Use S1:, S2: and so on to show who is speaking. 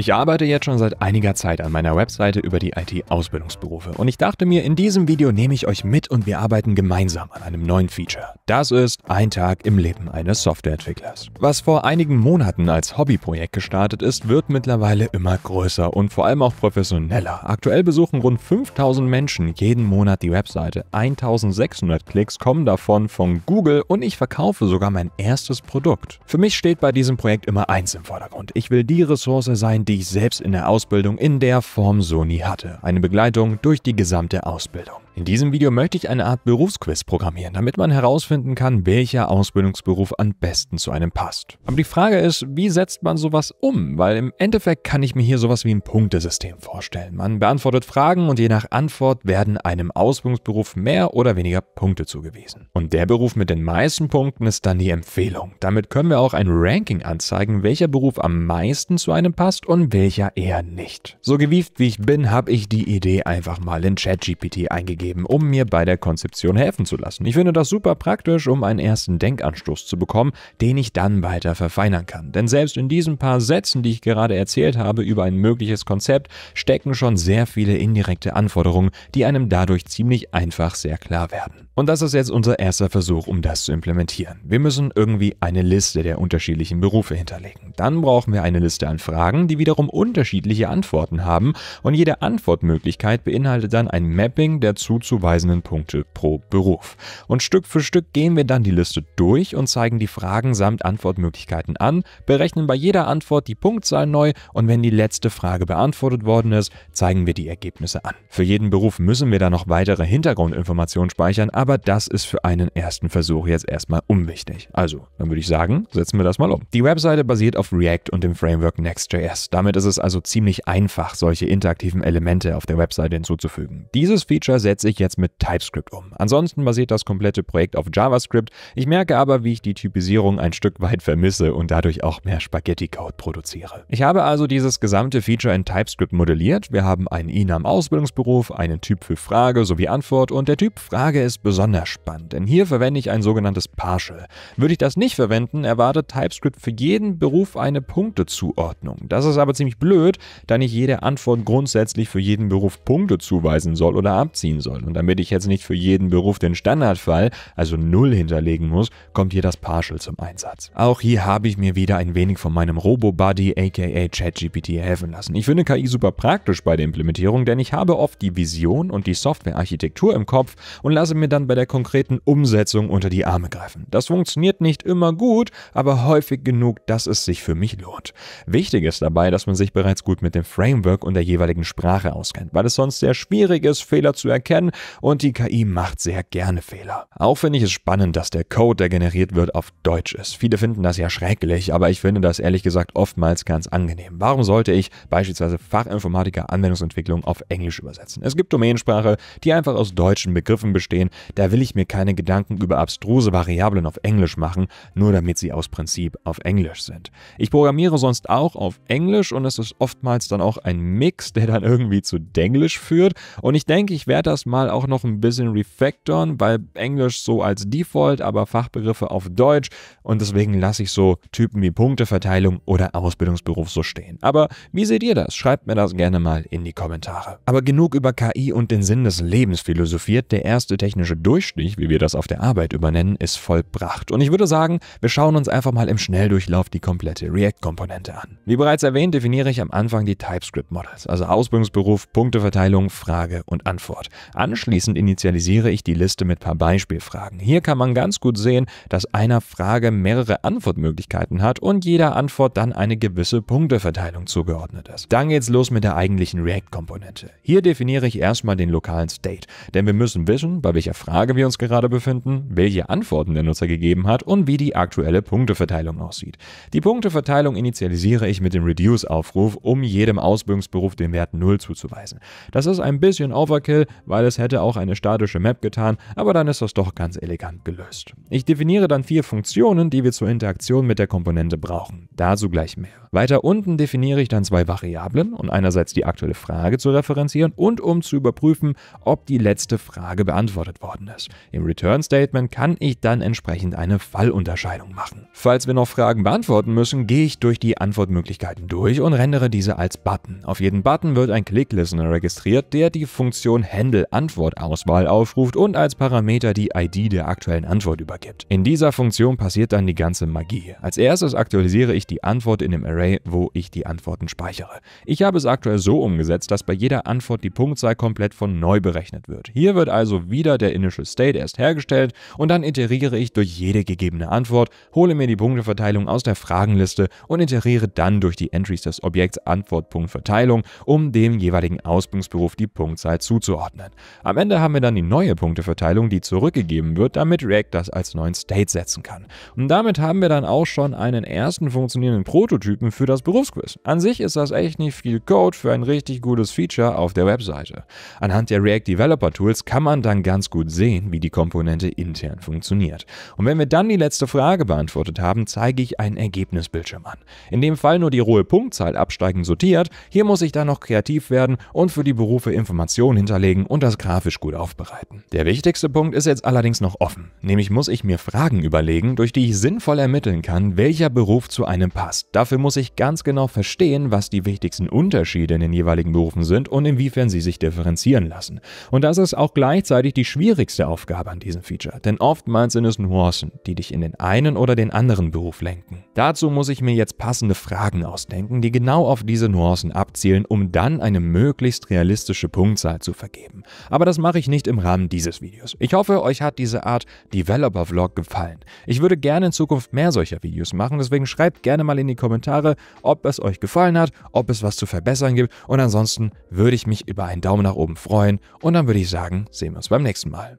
S1: Ich arbeite jetzt schon seit einiger Zeit an meiner Webseite über die IT-Ausbildungsberufe und ich dachte mir, in diesem Video nehme ich euch mit und wir arbeiten gemeinsam an einem neuen Feature. Das ist ein Tag im Leben eines Softwareentwicklers. Was vor einigen Monaten als Hobbyprojekt gestartet ist, wird mittlerweile immer größer und vor allem auch professioneller. Aktuell besuchen rund 5000 Menschen jeden Monat die Webseite. 1600 Klicks kommen davon von Google und ich verkaufe sogar mein erstes Produkt. Für mich steht bei diesem Projekt immer eins im Vordergrund. Ich will die Ressource sein, die ich selbst in der Ausbildung in der Form so nie hatte. Eine Begleitung durch die gesamte Ausbildung. In diesem Video möchte ich eine Art Berufsquiz programmieren, damit man herausfinden kann, welcher Ausbildungsberuf am besten zu einem passt. Aber die Frage ist, wie setzt man sowas um? Weil im Endeffekt kann ich mir hier sowas wie ein Punktesystem vorstellen. Man beantwortet Fragen und je nach Antwort werden einem Ausbildungsberuf mehr oder weniger Punkte zugewiesen. Und der Beruf mit den meisten Punkten ist dann die Empfehlung. Damit können wir auch ein Ranking anzeigen, welcher Beruf am meisten zu einem passt und welcher eher nicht. So gewieft wie ich bin, habe ich die Idee einfach mal in ChatGPT eingegeben geben, um mir bei der Konzeption helfen zu lassen. Ich finde das super praktisch, um einen ersten Denkanstoß zu bekommen, den ich dann weiter verfeinern kann. Denn selbst in diesen paar Sätzen, die ich gerade erzählt habe über ein mögliches Konzept, stecken schon sehr viele indirekte Anforderungen, die einem dadurch ziemlich einfach sehr klar werden. Und das ist jetzt unser erster Versuch, um das zu implementieren. Wir müssen irgendwie eine Liste der unterschiedlichen Berufe hinterlegen. Dann brauchen wir eine Liste an Fragen, die wiederum unterschiedliche Antworten haben und jede Antwortmöglichkeit beinhaltet dann ein Mapping der zu zuzuweisenden Punkte pro Beruf. Und Stück für Stück gehen wir dann die Liste durch und zeigen die Fragen samt Antwortmöglichkeiten an, berechnen bei jeder Antwort die Punktzahl neu und wenn die letzte Frage beantwortet worden ist, zeigen wir die Ergebnisse an. Für jeden Beruf müssen wir dann noch weitere Hintergrundinformationen speichern, aber das ist für einen ersten Versuch jetzt erstmal unwichtig. Also, dann würde ich sagen, setzen wir das mal um. Die Webseite basiert auf React und dem Framework Next.js. Damit ist es also ziemlich einfach, solche interaktiven Elemente auf der Webseite hinzuzufügen. Dieses Feature setzt setze ich jetzt mit TypeScript um. Ansonsten basiert das komplette Projekt auf JavaScript. Ich merke aber, wie ich die Typisierung ein Stück weit vermisse und dadurch auch mehr Spaghetti-Code produziere. Ich habe also dieses gesamte Feature in TypeScript modelliert. Wir haben einen inam e ausbildungsberuf einen Typ für Frage sowie Antwort und der Typ Frage ist besonders spannend, denn hier verwende ich ein sogenanntes Partial. Würde ich das nicht verwenden, erwartet TypeScript für jeden Beruf eine Punktezuordnung. Das ist aber ziemlich blöd, da nicht jede Antwort grundsätzlich für jeden Beruf Punkte zuweisen soll oder abziehen soll soll. Und damit ich jetzt nicht für jeden Beruf den Standardfall, also 0 hinterlegen muss, kommt hier das Partial zum Einsatz. Auch hier habe ich mir wieder ein wenig von meinem Robo-Buddy aka ChatGPT helfen lassen. Ich finde KI super praktisch bei der Implementierung, denn ich habe oft die Vision und die Softwarearchitektur im Kopf und lasse mir dann bei der konkreten Umsetzung unter die Arme greifen. Das funktioniert nicht immer gut, aber häufig genug, dass es sich für mich lohnt. Wichtig ist dabei, dass man sich bereits gut mit dem Framework und der jeweiligen Sprache auskennt, weil es sonst sehr schwierig ist, Fehler zu erkennen werden und die KI macht sehr gerne Fehler. Auch finde ich es spannend, dass der Code, der generiert wird, auf Deutsch ist. Viele finden das ja schrecklich, aber ich finde das ehrlich gesagt oftmals ganz angenehm. Warum sollte ich beispielsweise Fachinformatiker Anwendungsentwicklung auf Englisch übersetzen? Es gibt Domänensprache, die einfach aus deutschen Begriffen bestehen. Da will ich mir keine Gedanken über abstruse Variablen auf Englisch machen, nur damit sie aus Prinzip auf Englisch sind. Ich programmiere sonst auch auf Englisch und es ist oftmals dann auch ein Mix, der dann irgendwie zu Denglisch führt. Und ich denke, ich werde das mal auch noch ein bisschen refactoren, weil Englisch so als Default, aber Fachbegriffe auf Deutsch und deswegen lasse ich so Typen wie Punkteverteilung oder Ausbildungsberuf so stehen. Aber wie seht ihr das? Schreibt mir das gerne mal in die Kommentare. Aber genug über KI und den Sinn des Lebens philosophiert. Der erste technische Durchstich, wie wir das auf der Arbeit übernennen, ist vollbracht. Und ich würde sagen, wir schauen uns einfach mal im Schnelldurchlauf die komplette React-Komponente an. Wie bereits erwähnt, definiere ich am Anfang die TypeScript-Models, also Ausbildungsberuf, Punkteverteilung, Frage und Antwort. Anschließend initialisiere ich die Liste mit paar Beispielfragen. Hier kann man ganz gut sehen, dass einer Frage mehrere Antwortmöglichkeiten hat und jeder Antwort dann eine gewisse Punkteverteilung zugeordnet ist. Dann geht's los mit der eigentlichen React-Komponente. Hier definiere ich erstmal den lokalen State, denn wir müssen wissen, bei welcher Frage wir uns gerade befinden, welche Antworten der Nutzer gegeben hat und wie die aktuelle Punkteverteilung aussieht. Die Punkteverteilung initialisiere ich mit dem Reduce-Aufruf, um jedem Ausbildungsberuf den Wert 0 zuzuweisen. Das ist ein bisschen Overkill, weil es hätte auch eine statische Map getan, aber dann ist das doch ganz elegant gelöst. Ich definiere dann vier Funktionen, die wir zur Interaktion mit der Komponente brauchen. Dazu gleich mehr. Weiter unten definiere ich dann zwei Variablen, um einerseits die aktuelle Frage zu referenzieren und um zu überprüfen, ob die letzte Frage beantwortet worden ist. Im Return Statement kann ich dann entsprechend eine Fallunterscheidung machen. Falls wir noch Fragen beantworten müssen, gehe ich durch die Antwortmöglichkeiten durch und rendere diese als Button. Auf jeden Button wird ein Click-Listener registriert, der die Funktion Handle-Antwort-Auswahl aufruft und als Parameter die ID der aktuellen Antwort übergibt. In dieser Funktion passiert dann die ganze Magie. Als erstes aktualisiere ich die Antwort in dem Array Array, wo ich die Antworten speichere. Ich habe es aktuell so umgesetzt, dass bei jeder Antwort die Punktzahl komplett von neu berechnet wird. Hier wird also wieder der Initial State erst hergestellt und dann iteriere ich durch jede gegebene Antwort, hole mir die Punkteverteilung aus der Fragenliste und iteriere dann durch die Entries des Objekts Antwort-Punkt-Verteilung, um dem jeweiligen Ausbildungsberuf die Punktzahl zuzuordnen. Am Ende haben wir dann die neue Punkteverteilung, die zurückgegeben wird, damit React das als neuen State setzen kann. Und damit haben wir dann auch schon einen ersten funktionierenden Prototypen Typen für das Berufsquiz. An sich ist das echt nicht viel Code für ein richtig gutes Feature auf der Webseite. Anhand der React Developer Tools kann man dann ganz gut sehen, wie die Komponente intern funktioniert. Und wenn wir dann die letzte Frage beantwortet haben, zeige ich einen Ergebnisbildschirm an. In dem Fall nur die rohe Punktzahl absteigend sortiert, hier muss ich dann noch kreativ werden und für die Berufe Informationen hinterlegen und das grafisch gut aufbereiten. Der wichtigste Punkt ist jetzt allerdings noch offen, nämlich muss ich mir Fragen überlegen, durch die ich sinnvoll ermitteln kann, welcher Beruf zu einem passt. Dafür muss ich ich ganz genau verstehen, was die wichtigsten Unterschiede in den jeweiligen Berufen sind und inwiefern sie sich differenzieren lassen. Und das ist auch gleichzeitig die schwierigste Aufgabe an diesem Feature, denn oftmals sind es Nuancen, die dich in den einen oder den anderen Beruf lenken. Dazu muss ich mir jetzt passende Fragen ausdenken, die genau auf diese Nuancen abzielen, um dann eine möglichst realistische Punktzahl zu vergeben. Aber das mache ich nicht im Rahmen dieses Videos. Ich hoffe, euch hat diese Art Developer-Vlog gefallen. Ich würde gerne in Zukunft mehr solcher Videos machen, deswegen schreibt gerne mal in die Kommentare, ob es euch gefallen hat, ob es was zu verbessern gibt und ansonsten würde ich mich über einen Daumen nach oben freuen und dann würde ich sagen, sehen wir uns beim nächsten Mal.